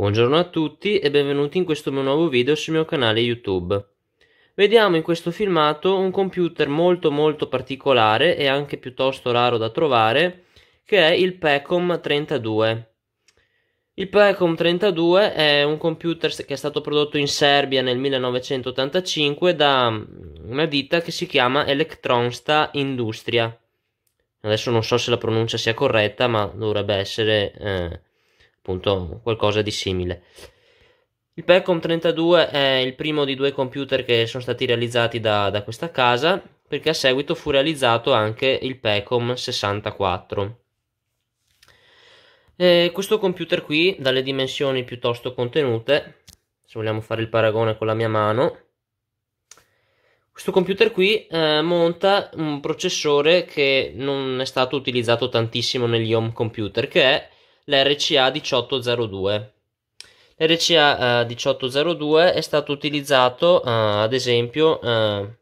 Buongiorno a tutti e benvenuti in questo mio nuovo video sul mio canale YouTube. Vediamo in questo filmato un computer molto molto particolare e anche piuttosto raro da trovare che è il Pecom 32. Il Pecom 32 è un computer che è stato prodotto in Serbia nel 1985 da una ditta che si chiama Electronsta Industria. Adesso non so se la pronuncia sia corretta ma dovrebbe essere... Eh, appunto qualcosa di simile. Il Percom 32 è il primo di due computer che sono stati realizzati da, da questa casa, perché a seguito fu realizzato anche il Pecom 64. E questo computer qui, dalle dimensioni piuttosto contenute, se vogliamo fare il paragone con la mia mano, questo computer qui eh, monta un processore che non è stato utilizzato tantissimo negli home computer, che è l'RCA 1802. L'RCA eh, 1802 è stato utilizzato eh, ad esempio eh,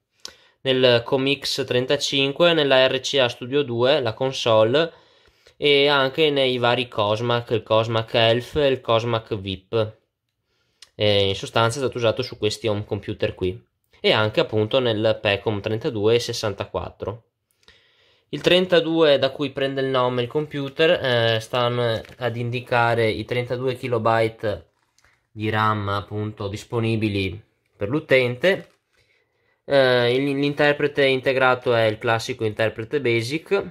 nel Comix 35, nella RCA Studio 2, la console, e anche nei vari Cosmac, il Cosmac Elf e il Cosmac VIP. E in sostanza è stato usato su questi home computer qui e anche appunto nel PECOM 32 e 64. Il 32 da cui prende il nome il computer eh, stanno ad indicare i 32 KB di RAM appunto disponibili per l'utente. Eh, l'interprete integrato è il classico interprete basic.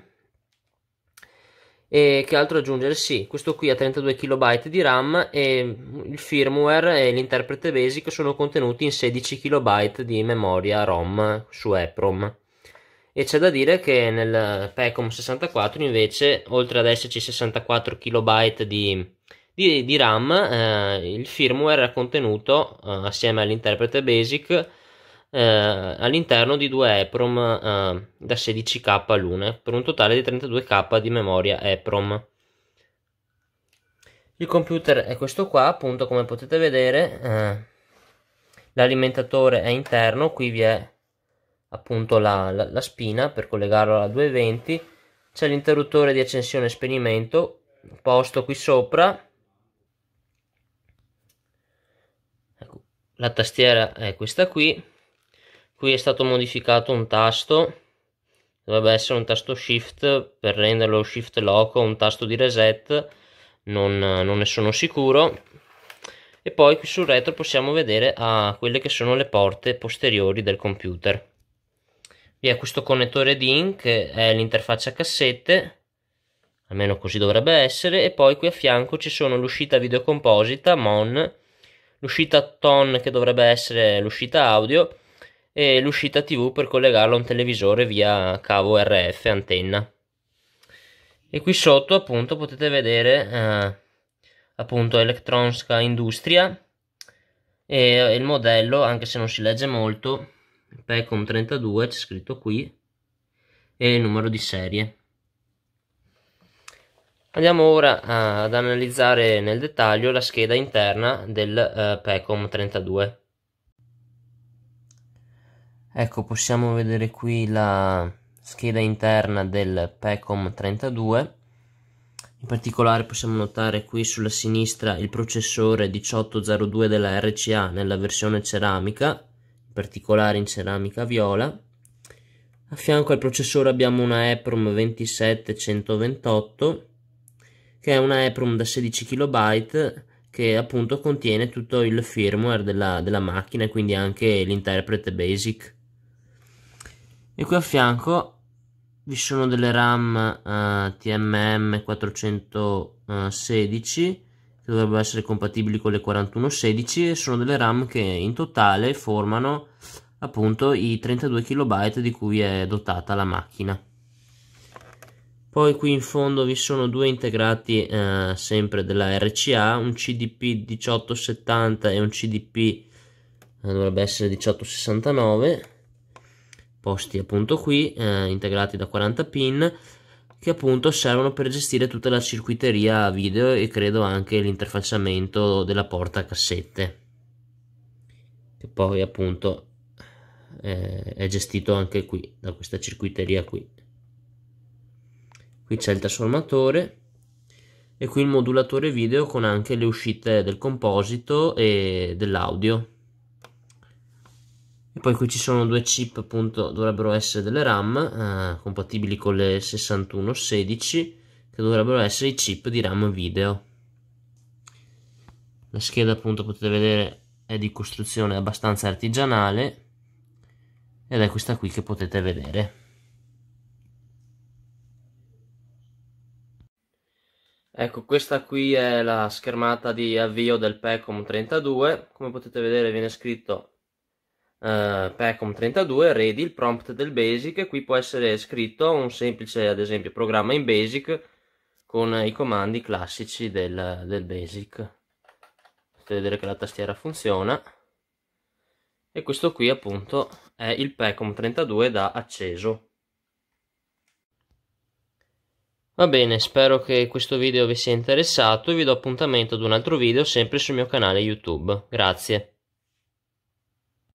E che altro aggiungere? Sì, questo qui ha 32 KB di RAM e il firmware e l'interprete basic sono contenuti in 16 KB di memoria ROM su EPROM e c'è da dire che nel PECOM 64 invece oltre ad esserci 64 KB di, di, di RAM eh, il firmware è contenuto eh, assieme all'interprete BASIC eh, all'interno di due EPROM eh, da 16K l'una per un totale di 32K di memoria EPROM. Il computer è questo qua, appunto come potete vedere, eh, l'alimentatore è interno, qui vi è appunto la, la, la spina per collegarlo alla 220 c'è l'interruttore di accensione e spegnimento posto qui sopra ecco, la tastiera è questa qui qui è stato modificato un tasto dovrebbe essere un tasto shift per renderlo shift lock o un tasto di reset non, non, ne sono sicuro e poi qui sul retro possiamo vedere a ah, quelle che sono le porte posteriori del computer vi è questo connettore DIN che è l'interfaccia cassette almeno così dovrebbe essere e poi qui a fianco ci sono l'uscita video composita MON l'uscita TON che dovrebbe essere l'uscita audio e l'uscita TV per collegarlo a un televisore via cavo RF antenna e qui sotto appunto potete vedere eh, appunto Electronska Industria e il modello anche se non si legge molto Pecom 32 c'è scritto qui e il numero di serie andiamo ora ad analizzare nel dettaglio la scheda interna del eh, Pecom 32 ecco possiamo vedere qui la scheda interna del Pecom 32 in particolare possiamo notare qui sulla sinistra il processore 1802 della RCA nella versione ceramica particolare in ceramica viola. A fianco al processore abbiamo una EPROM 27128 che è una EPROM da 16 KB che appunto contiene tutto il firmware della, della macchina e quindi anche l'interprete basic. E qui a fianco vi sono delle RAM uh, eh, TMM416 che dovrebbero essere compatibili con le 4116 e sono delle RAM che in totale formano appunto i 32 KB di cui è dotata la macchina. Poi qui in fondo vi sono due integrati eh, sempre della RCA, un CDP 1870 e un CDP eh, dovrebbe essere 1869, posti appunto qui, eh, integrati da 40 pin, che appunto servono per gestire tutta la circuiteria video e credo anche l'interfacciamento della porta cassette che poi appunto eh, è gestito anche qui da questa circuiteria qui qui c'è il trasformatore e qui il modulatore video con anche le uscite del composito e dell'audio e poi qui ci sono due chip appunto dovrebbero essere delle RAM eh, compatibili con le 6116 che dovrebbero essere i chip di RAM video la scheda appunto potete vedere è di costruzione abbastanza artigianale ed è questa qui che potete vedere Ecco, questa qui è la schermata di avvio del PECOM 32. Come potete vedere viene scritto Uh, PECOM32 ready il prompt del basic qui può essere scritto un semplice ad esempio programma in basic con i comandi classici del, del basic potete vedere che la tastiera funziona e questo qui appunto è il PECOM32 da acceso va bene spero che questo video vi sia interessato e vi do appuntamento ad un altro video sempre sul mio canale youtube grazie